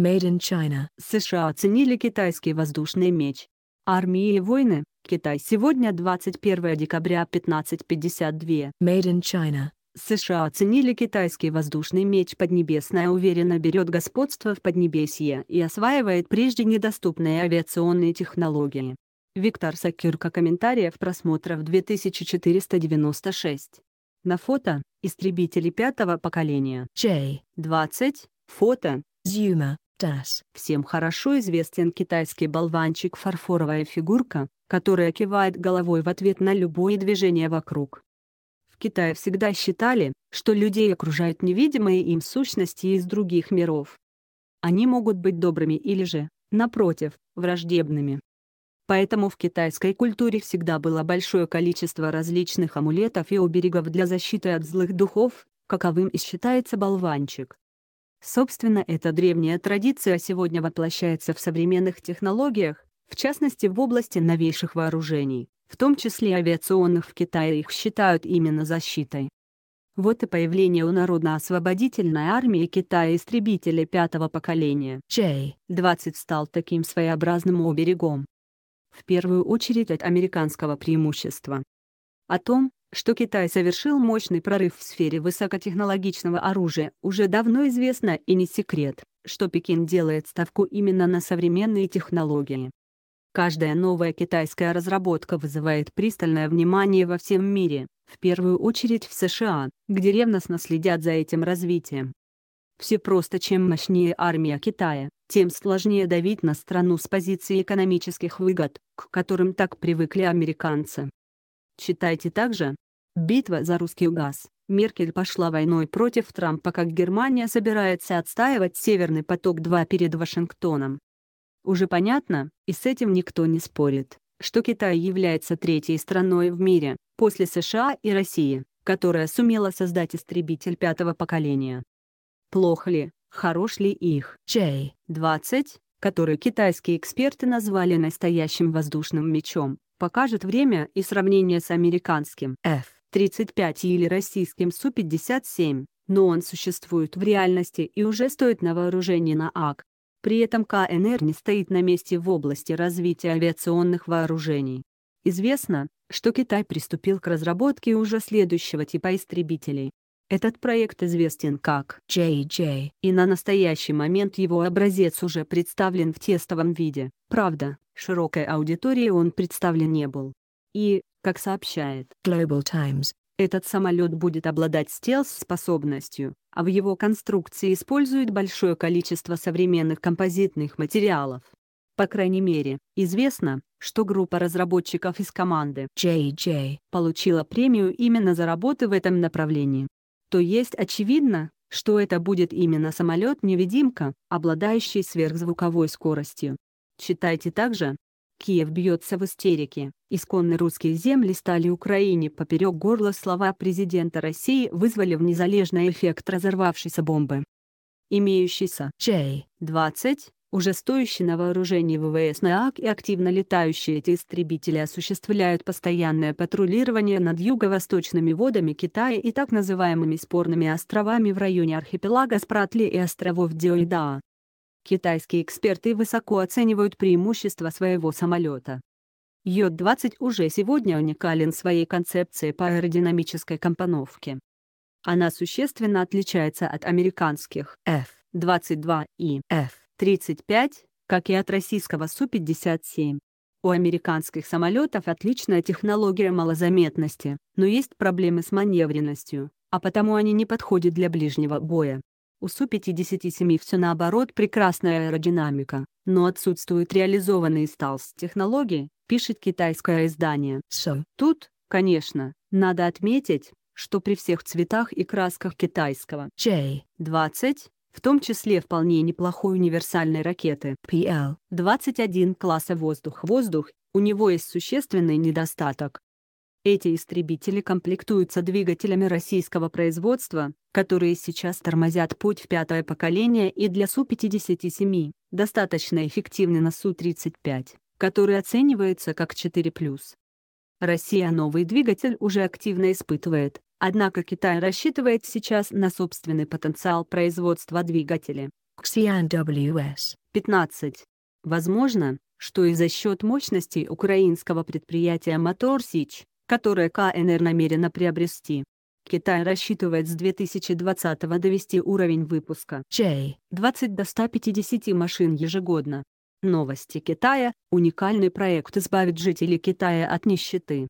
Made in China. США оценили китайский воздушный меч. Армии и войны. Китай сегодня 21 декабря 15.52. Made in China. США оценили китайский воздушный меч Поднебесная уверенно берет господство в Поднебесье и осваивает прежде недоступные авиационные технологии. Виктор Сакюрка комментариев просмотров 2496. На фото – истребители пятого поколения. J. 20. Фото. Зюма. Тарас. Всем хорошо известен китайский болванчик «Фарфоровая фигурка», которая кивает головой в ответ на любое движение вокруг. В Китае всегда считали, что людей окружают невидимые им сущности из других миров. Они могут быть добрыми или же, напротив, враждебными. Поэтому в китайской культуре всегда было большое количество различных амулетов и оберегов для защиты от злых духов, каковым и считается болванчик. Собственно, эта древняя традиция сегодня воплощается в современных технологиях, в частности в области новейших вооружений, в том числе авиационных в Китае их считают именно защитой. Вот и появление у Народно-освободительной армии Китая истребителей пятого поколения J-20 стал таким своеобразным оберегом. В первую очередь от американского преимущества. О том, что Китай совершил мощный прорыв в сфере высокотехнологичного оружия, уже давно известно и не секрет, что Пекин делает ставку именно на современные технологии. Каждая новая китайская разработка вызывает пристальное внимание во всем мире, в первую очередь в США, где ревностно следят за этим развитием. Все просто чем мощнее армия Китая, тем сложнее давить на страну с позиции экономических выгод, к которым так привыкли американцы. Читайте также «Битва за русский газ». Меркель пошла войной против Трампа, как Германия собирается отстаивать «Северный поток-2» перед Вашингтоном. Уже понятно, и с этим никто не спорит, что Китай является третьей страной в мире, после США и России, которая сумела создать истребитель пятого поколения. Плохо ли, хорош ли их J-20, который китайские эксперты назвали настоящим воздушным мечом, покажет время и сравнение с американским F-35 или российским Су-57, но он существует в реальности и уже стоит на вооружении на АК. При этом КНР не стоит на месте в области развития авиационных вооружений. Известно, что Китай приступил к разработке уже следующего типа истребителей этот проект известен как JJ, и на настоящий момент его образец уже представлен в тестовом виде. Правда, широкой аудитории он представлен не был. И, как сообщает Global Times, этот самолет будет обладать стелс-способностью, а в его конструкции используют большое количество современных композитных материалов. По крайней мере, известно, что группа разработчиков из команды JJ получила премию именно за работы в этом направлении то есть очевидно, что это будет именно самолет-невидимка, обладающий сверхзвуковой скоростью. Читайте также. Киев бьется в истерике. исконные русские земли стали Украине поперек горла слова президента России вызвали в незалежный эффект разорвавшейся бомбы. Имеющийся J-20 уже стоящие на вооружении ВВС НААК и активно летающие эти истребители осуществляют постоянное патрулирование над юго-восточными водами Китая и так называемыми спорными островами в районе архипелага Спратли и островов Диоидаа. Китайские эксперты высоко оценивают преимущества своего самолета. Йод-20 уже сегодня уникален своей концепцией по аэродинамической компоновке. Она существенно отличается от американских F-22 и F-22. 35, как и от российского Су-57. У американских самолетов отличная технология малозаметности, но есть проблемы с маневренностью, а потому они не подходят для ближнего боя. У Су-57 все наоборот прекрасная аэродинамика, но отсутствуют реализованные сталс-технологии, пишет китайское издание. Шо. Тут, конечно, надо отметить, что при всех цветах и красках китайского J20 в том числе вполне неплохой универсальной ракеты PL-21 класса «Воздух-воздух», у него есть существенный недостаток. Эти истребители комплектуются двигателями российского производства, которые сейчас тормозят путь в пятое поколение и для Су-57, достаточно эффективны на Су-35, который оценивается как 4+. Россия новый двигатель уже активно испытывает, Однако Китай рассчитывает сейчас на собственный потенциал производства двигателей. CNWS. 15. Возможно, что и за счет мощности украинского предприятия MotorSich, которое КНР намерена приобрести, Китай рассчитывает с 2020 довести уровень выпуска J 20 до 150 машин ежегодно. Новости Китая – уникальный проект избавит жителей Китая от нищеты.